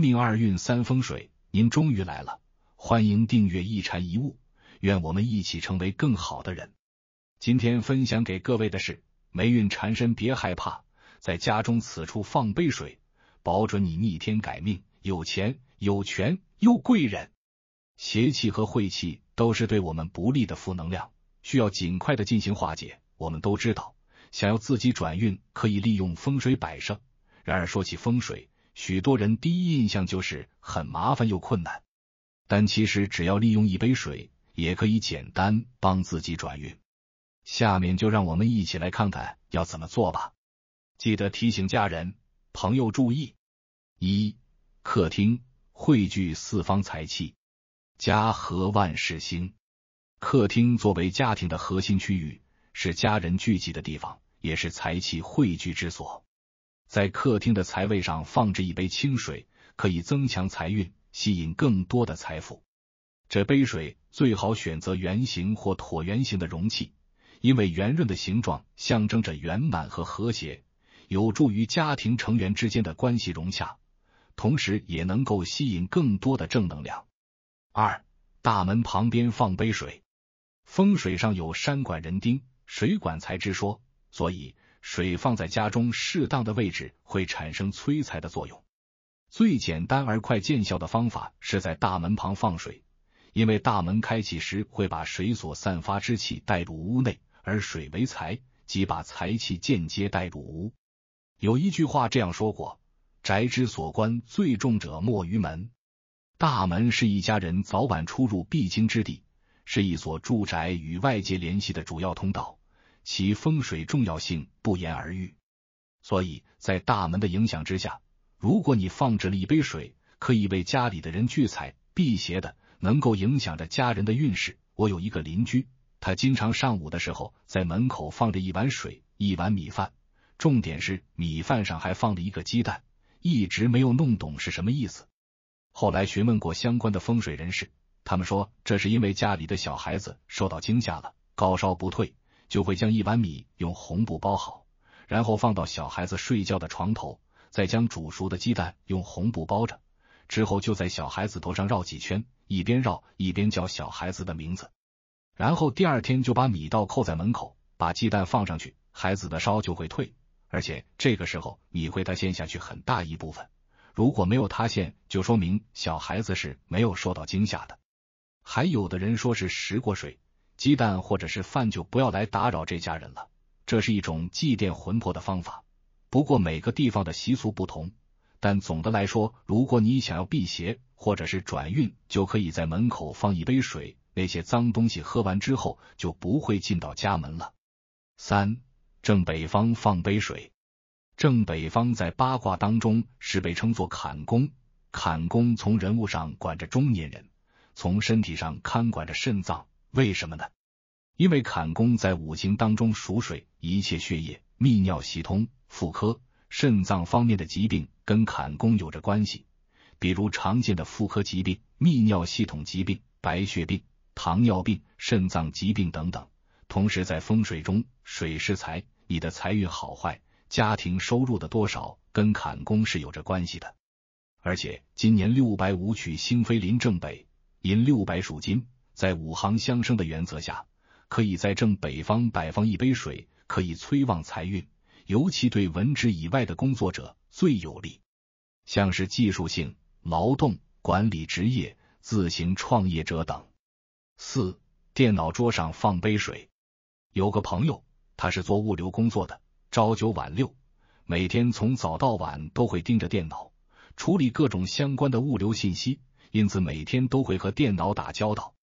命二运三风水，您终于来了，欢迎订阅一禅一悟，愿我们一起成为更好的人。今天分享给各位的是：霉运缠身别害怕，在家中此处放杯水，保准你逆天改命，有钱有权又贵人。邪气和晦气都是对我们不利的负能量，需要尽快的进行化解。我们都知道，想要自己转运，可以利用风水摆设。然而说起风水，许多人第一印象就是很麻烦又困难，但其实只要利用一杯水，也可以简单帮自己转运。下面就让我们一起来看看要怎么做吧。记得提醒家人、朋友注意。一、客厅汇聚四方财气，家和万事兴。客厅作为家庭的核心区域，是家人聚集的地方，也是财气汇聚之所。在客厅的财位上放置一杯清水，可以增强财运，吸引更多的财富。这杯水最好选择圆形或椭圆形的容器，因为圆润的形状象征着圆满和和谐，有助于家庭成员之间的关系融洽，同时也能够吸引更多的正能量。二大门旁边放杯水，风水上有“山管人丁，水管财”之说，所以。水放在家中适当的位置会产生催财的作用。最简单而快见效的方法是在大门旁放水，因为大门开启时会把水所散发之气带入屋内，而水为财，即把财气间接带入屋。有一句话这样说过：“宅之所关最重者莫于门。”大门是一家人早晚出入必经之地，是一所住宅与外界联系的主要通道。其风水重要性不言而喻，所以在大门的影响之下，如果你放置了一杯水，可以为家里的人聚财、辟邪的，能够影响着家人的运势。我有一个邻居，他经常上午的时候在门口放着一碗水、一碗米饭，重点是米饭上还放了一个鸡蛋，一直没有弄懂是什么意思。后来询问过相关的风水人士，他们说这是因为家里的小孩子受到惊吓了，高烧不退。就会将一碗米用红布包好，然后放到小孩子睡觉的床头，再将煮熟的鸡蛋用红布包着，之后就在小孩子头上绕几圈，一边绕一边叫小孩子的名字，然后第二天就把米道扣在门口，把鸡蛋放上去，孩子的烧就会退，而且这个时候米会塌陷下去很大一部分，如果没有塌陷，就说明小孩子是没有受到惊吓的。还有的人说是食过水。鸡蛋或者是饭就不要来打扰这家人了，这是一种祭奠魂魄的方法。不过每个地方的习俗不同，但总的来说，如果你想要辟邪或者是转运，就可以在门口放一杯水，那些脏东西喝完之后就不会进到家门了。三正北方放杯水，正北方在八卦当中是被称作坎宫，坎宫从人物上管着中年人，从身体上看管着肾脏。为什么呢？因为坎宫在五行当中属水，一切血液、泌尿系统、妇科、肾脏方面的疾病跟坎宫有着关系，比如常见的妇科疾病、泌尿系统疾病、白血病、糖尿病、肾脏疾病等等。同时在风水中，水是财，你的财运好坏、家庭收入的多少跟坎宫是有着关系的。而且今年六白五曲星飞临正北，银六白属金。在五行相生的原则下，可以在正北方摆放一杯水，可以催旺财运，尤其对文职以外的工作者最有利，像是技术性劳动、管理职业、自行创业者等。四电脑桌上放杯水。有个朋友，他是做物流工作的，朝九晚六，每天从早到晚都会盯着电脑处理各种相关的物流信息，因此每天都会和电脑打交道。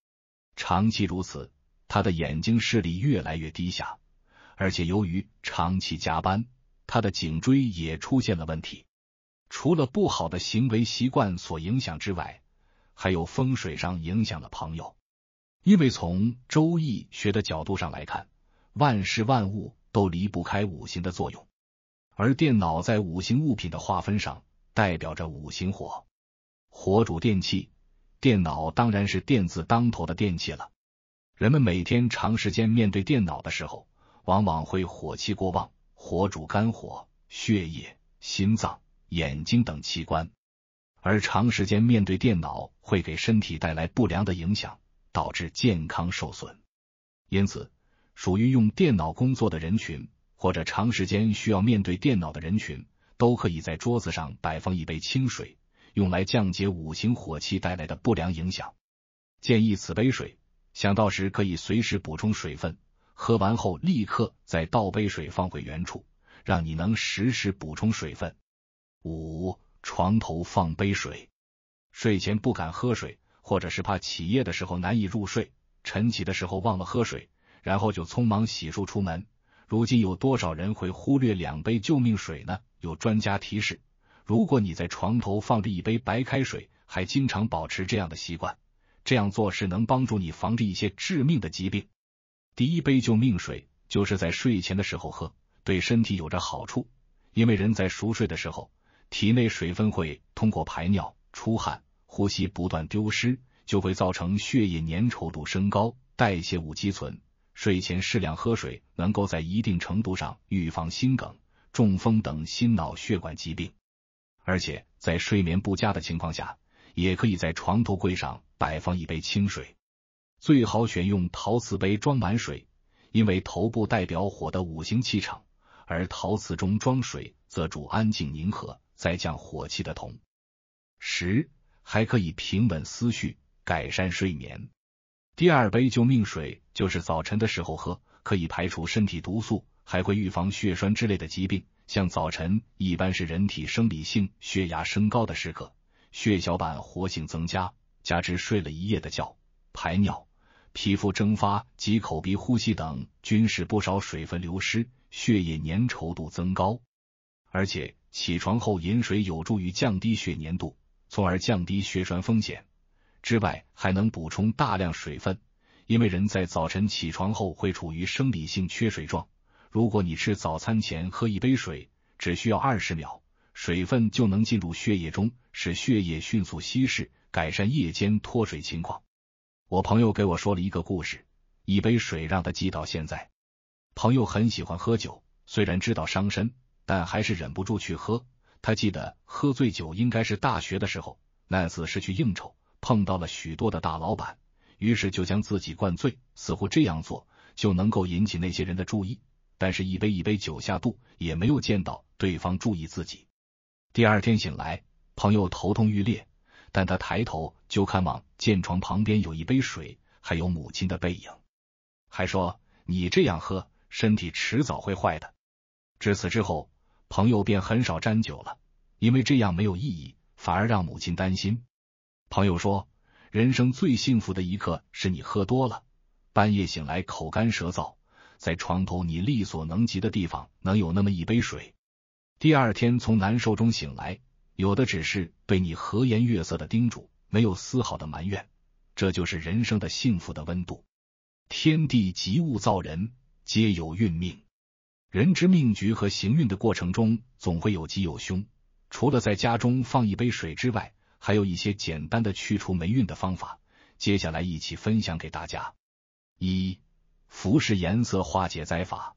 长期如此，他的眼睛视力越来越低下，而且由于长期加班，他的颈椎也出现了问题。除了不好的行为习惯所影响之外，还有风水上影响的朋友。因为从周易学的角度上来看，万事万物都离不开五行的作用，而电脑在五行物品的划分上代表着五行火，火主电器。电脑当然是电子当头的电器了。人们每天长时间面对电脑的时候，往往会火气过旺，火主肝火、血液、心脏、眼睛等器官。而长时间面对电脑会给身体带来不良的影响，导致健康受损。因此，属于用电脑工作的人群，或者长时间需要面对电脑的人群，都可以在桌子上摆放一杯清水。用来降解五行火气带来的不良影响，建议此杯水，想到时可以随时补充水分。喝完后立刻再倒杯水放回原处，让你能实时补充水分。五床头放杯水，睡前不敢喝水，或者是怕起夜的时候难以入睡，晨起的时候忘了喝水，然后就匆忙洗漱出门。如今有多少人会忽略两杯救命水呢？有专家提示。如果你在床头放着一杯白开水，还经常保持这样的习惯，这样做是能帮助你防治一些致命的疾病。第一杯救命水就是在睡前的时候喝，对身体有着好处。因为人在熟睡的时候，体内水分会通过排尿、出汗、呼吸不断丢失，就会造成血液粘稠度升高、代谢物积存。睡前适量喝水，能够在一定程度上预防心梗、中风等心脑血管疾病。而且在睡眠不佳的情况下，也可以在床头柜上摆放一杯清水，最好选用陶瓷杯装满水，因为头部代表火的五行气场，而陶瓷中装水则主安静凝和，再降火气的同时，还可以平稳思绪，改善睡眠。第二杯救命水就是早晨的时候喝，可以排除身体毒素，还会预防血栓之类的疾病。像早晨一般是人体生理性血压升高的时刻，血小板活性增加，加之睡了一夜的觉、排尿、皮肤蒸发及口鼻呼吸等均使不少水分流失，血液粘稠度增高。而且起床后饮水有助于降低血粘度，从而降低血栓风险。之外，还能补充大量水分，因为人在早晨起床后会处于生理性缺水状。如果你吃早餐前喝一杯水，只需要二十秒，水分就能进入血液中，使血液迅速稀释，改善夜间脱水情况。我朋友给我说了一个故事：一杯水让他记到现在。朋友很喜欢喝酒，虽然知道伤身，但还是忍不住去喝。他记得喝醉酒应该是大学的时候，那次是去应酬，碰到了许多的大老板，于是就将自己灌醉，似乎这样做就能够引起那些人的注意。但是，一杯一杯酒下肚，也没有见到对方注意自己。第二天醒来，朋友头痛欲裂，但他抬头就看往建床旁边有一杯水，还有母亲的背影。还说：“你这样喝，身体迟早会坏的。”至此之后，朋友便很少沾酒了，因为这样没有意义，反而让母亲担心。朋友说：“人生最幸福的一刻是你喝多了，半夜醒来口干舌燥。”在床头，你力所能及的地方，能有那么一杯水。第二天从难受中醒来，有的只是对你和颜悦色的叮嘱，没有丝毫的埋怨。这就是人生的幸福的温度。天地及物造人，皆有运命。人之命局和行运的过程中，总会有吉有凶。除了在家中放一杯水之外，还有一些简单的去除霉运的方法。接下来一起分享给大家。一服饰颜色化解灾法，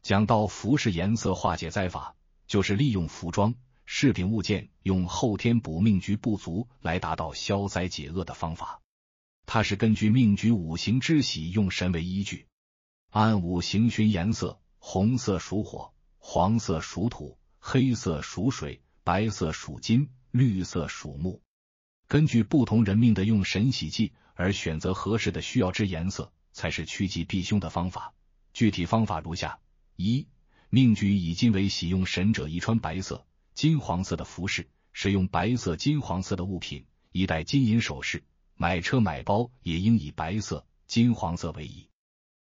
讲到服饰颜色化解灾法，就是利用服装、饰品物件，用后天补命局不足来达到消灾解厄的方法。它是根据命局五行之喜用神为依据，按五行循颜色：红色属火，黄色属土，黑色属水，白色属金，绿色属木。根据不同人命的用神喜忌而选择合适的需要之颜色。才是趋吉避凶的方法。具体方法如下：一、命局以金为喜用神者，宜穿白色、金黄色的服饰，使用白色、金黄色的物品，以戴金银首饰，买车、买包也应以白色、金黄色为宜。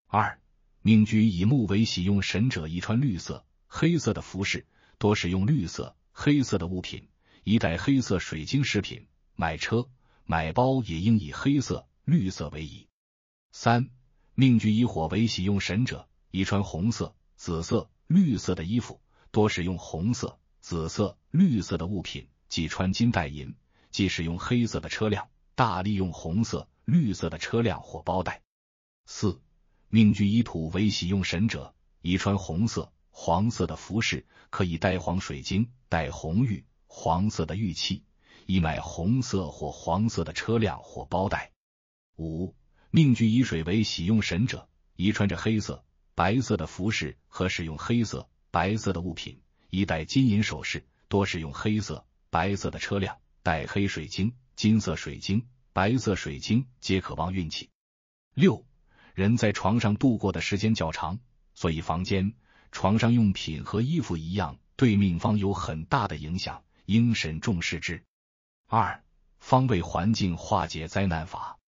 二、命局以木为喜用神者，宜穿绿色、黑色的服饰，多使用绿色、黑色的物品，宜戴黑色水晶饰品，买车、买包也应以黑色、绿色为宜。三命局以火为喜用神者，宜穿红色、紫色、绿色的衣服，多使用红色、紫色、绿色的物品，即穿金戴银，即使用黑色的车辆，大利用红色、绿色的车辆或包袋。四命局以土为喜用神者，宜穿红色、黄色的服饰，可以戴黄水晶、戴红玉、黄色的玉器，以买红色或黄色的车辆或包袋。五命局以水为喜用神者，宜穿着黑色、白色的服饰和使用黑色、白色的物品，宜戴金银首饰，多使用黑色、白色的车辆，带黑水晶、金色水晶、白色水晶，皆可旺运气。六人在床上度过的时间较长，所以房间、床上用品和衣服一样，对命方有很大的影响，应审重视之。二方位环境化解灾难法。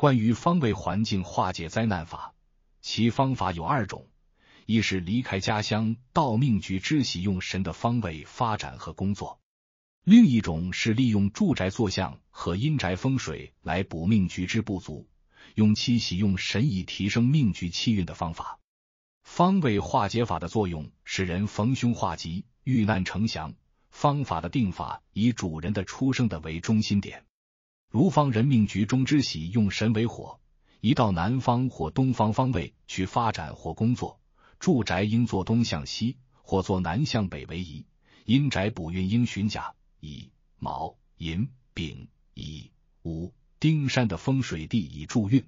关于方位环境化解灾难法，其方法有二种，一是离开家乡，到命局之喜用神的方位发展和工作；另一种是利用住宅坐向和阴宅风水来补命局之不足，用七喜用神以提升命局气运的方法。方位化解法的作用，使人逢凶化吉，遇难成祥。方法的定法，以主人的出生的为中心点。如方人命局中之喜用神为火，移到南方或东方方位去发展或工作，住宅应坐东向西或坐南向北为宜。阴宅补运应寻甲、乙、卯、寅、丙、乙、午、丁山的风水地以助运。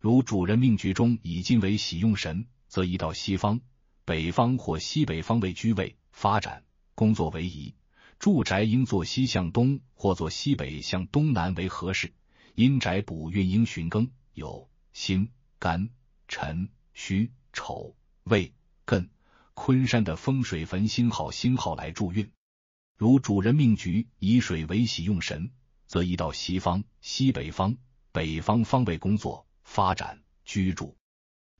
如主人命局中以金为喜用神，则移到西方、北方或西北方位居位、发展、工作为宜。住宅应坐西向东，或坐西北向东南为合适。阴宅补运应寻庚、酉、辛、干、辰、戌、丑、未、艮。昆山的风水坟星号星号来助运。如主人命局以水为喜用神，则宜到西方、西北方、北方方位工作、发展、居住。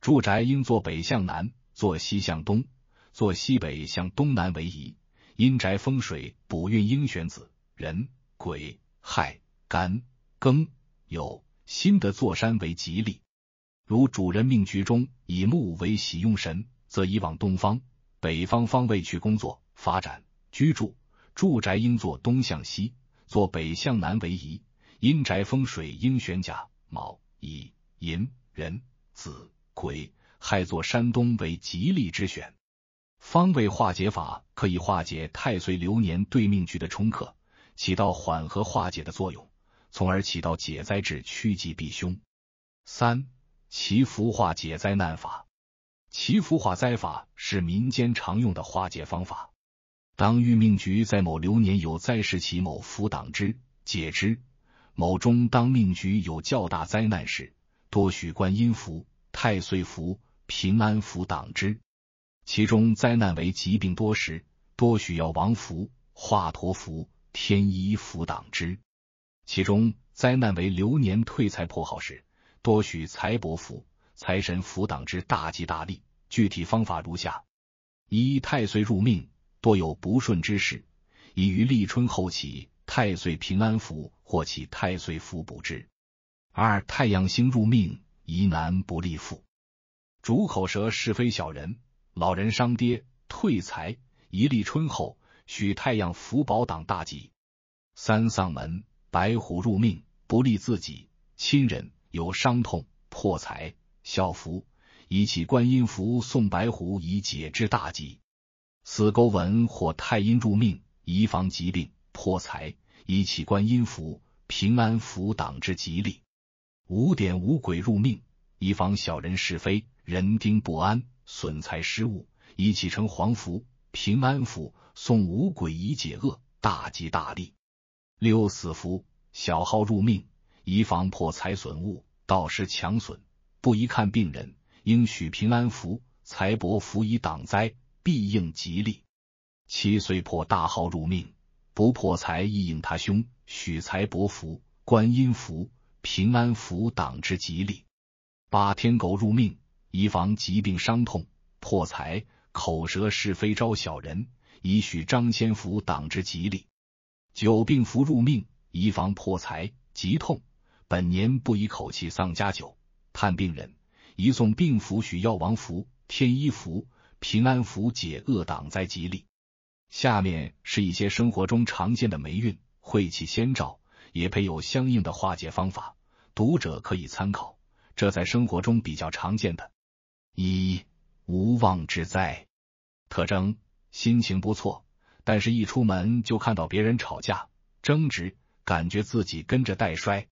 住宅应坐北向南，坐西向东，坐西北向东南为宜。阴宅风水补运应选子、人、癸亥、干、庚、酉、辛的坐山为吉利。如主人命局中以木为喜用神，则以往东方、北方方位去工作、发展、居住。住宅应坐东向西，坐北向南为宜。阴宅风水应选甲、卯、乙、寅、壬子、癸、亥坐山东为吉利之选。方位化解法可以化解太岁流年对命局的冲克，起到缓和化解的作用，从而起到解灾至趋吉避凶。三、祈福化解灾难法，祈福化灾法是民间常用的化解方法。当遇命局在某流年有灾时，其某福挡之解之；某中当命局有较大灾难时，多许观音符、太岁符、平安符挡之。其中灾难为疾病多时，多许要王符、华佗符、天医符挡之；其中灾难为流年退财破耗时，多许财帛符、财神福挡之大吉大利。具体方法如下：一、太岁入命，多有不顺之事，宜于立春后起太岁平安符或起太岁福补之；二、太阳星入命，宜难不利福，主口舌是非小人。老人伤爹，退财。一立春后，许太阳福宝挡大吉。三丧门白虎入命，不利自己、亲人有伤痛、破财。孝福以起观音符送白虎，以解之大吉。死勾文或太阴入命，以防疾病破财。以起观音符、平安符挡之吉利。五点五鬼入命，以防小人是非，人丁不安。损财失物，以启成黄符、平安符，送五鬼以解厄，大吉大利。六死符小号入命，以防破财损物，盗士强损，不宜看病人，应许平安符、财帛符以挡灾，必应吉利。七岁破大号入命，不破财亦应他凶，许财帛符、观音符、平安符挡之吉利。八天狗入命。以防疾病伤痛破财口舌是非招小人，以许张千福挡之吉利。久病符入命，以防破财疾痛。本年不宜口气丧家酒。探病人，宜送病符许药王符天衣符平安符解厄挡灾吉利。下面是一些生活中常见的霉运晦气先兆，也配有相应的化解方法，读者可以参考。这在生活中比较常见的。一无妄之灾，特征心情不错，但是一出门就看到别人吵架争执，感觉自己跟着带衰。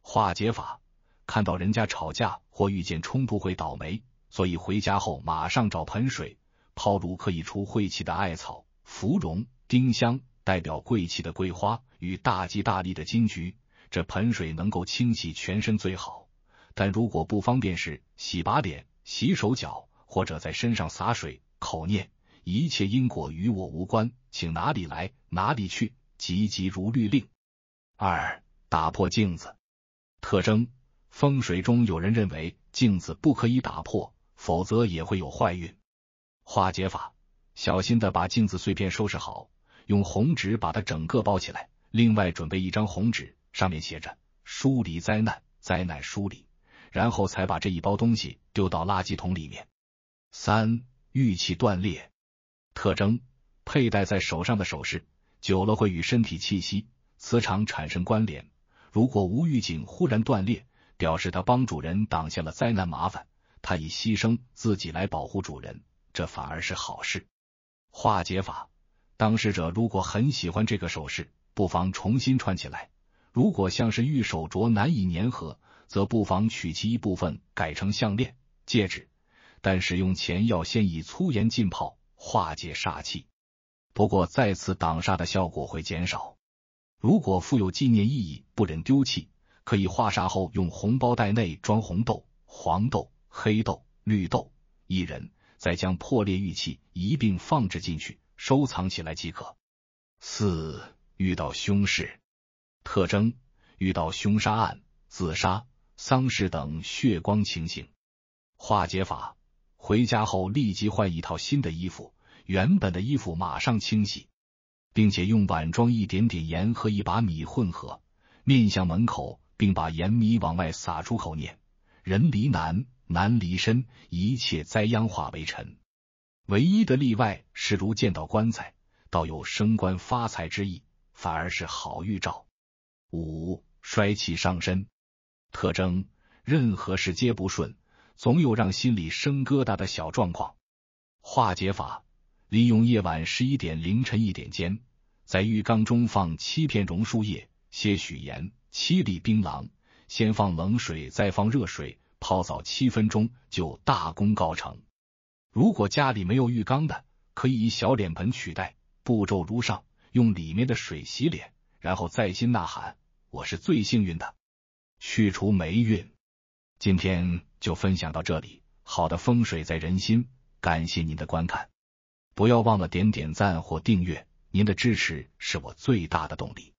化解法：看到人家吵架或遇见冲突会倒霉，所以回家后马上找盆水，泡入可以出晦气的艾草、芙蓉、丁香，代表贵气的桂花与大吉大利的金桔。这盆水能够清洗全身最好，但如果不方便时，洗把脸。洗手脚，或者在身上洒水，口念一切因果与我无关，请哪里来哪里去，急急如律令。二，打破镜子。特征风水中有人认为镜子不可以打破，否则也会有坏运。化解法：小心的把镜子碎片收拾好，用红纸把它整个包起来，另外准备一张红纸，上面写着“梳理灾难，灾难梳理”。然后才把这一包东西丢到垃圾桶里面。三玉器断裂特征：佩戴在手上的首饰久了会与身体气息、磁场产生关联。如果无预警忽然断裂，表示他帮主人挡下了灾难麻烦，他以牺牲自己来保护主人，这反而是好事。化解法：当事者如果很喜欢这个首饰，不妨重新穿起来；如果像是玉手镯难以粘合。则不妨取其一部分改成项链、戒指，但使用前要先以粗盐浸泡，化解煞气。不过再次挡煞的效果会减少。如果富有纪念意义，不忍丢弃，可以化煞后用红包袋内装红豆、黄豆、黑豆、绿豆一人，再将破裂玉器一并放置进去，收藏起来即可。四、遇到凶事特征：遇到凶杀案、自杀。丧事等血光情形化解法，回家后立即换一套新的衣服，原本的衣服马上清洗，并且用碗装一点点盐和一把米混合，面向门口，并把盐米往外撒出口念：人离难，难离身，一切灾殃化为尘。唯一的例外是，如见到棺材，倒有升官发财之意，反而是好预兆。五衰气伤身。特征：任何事皆不顺，总有让心里生疙瘩的小状况。化解法：利用夜晚十一点凌晨一点间，在浴缸中放七片榕树叶、些许盐、七粒槟榔，先放冷水，再放热水，泡澡七分钟就大功告成。如果家里没有浴缸的，可以以小脸盆取代，步骤如上，用里面的水洗脸，然后再心呐喊：“我是最幸运的。”去除霉运，今天就分享到这里。好的风水在人心，感谢您的观看，不要忘了点点赞或订阅，您的支持是我最大的动力。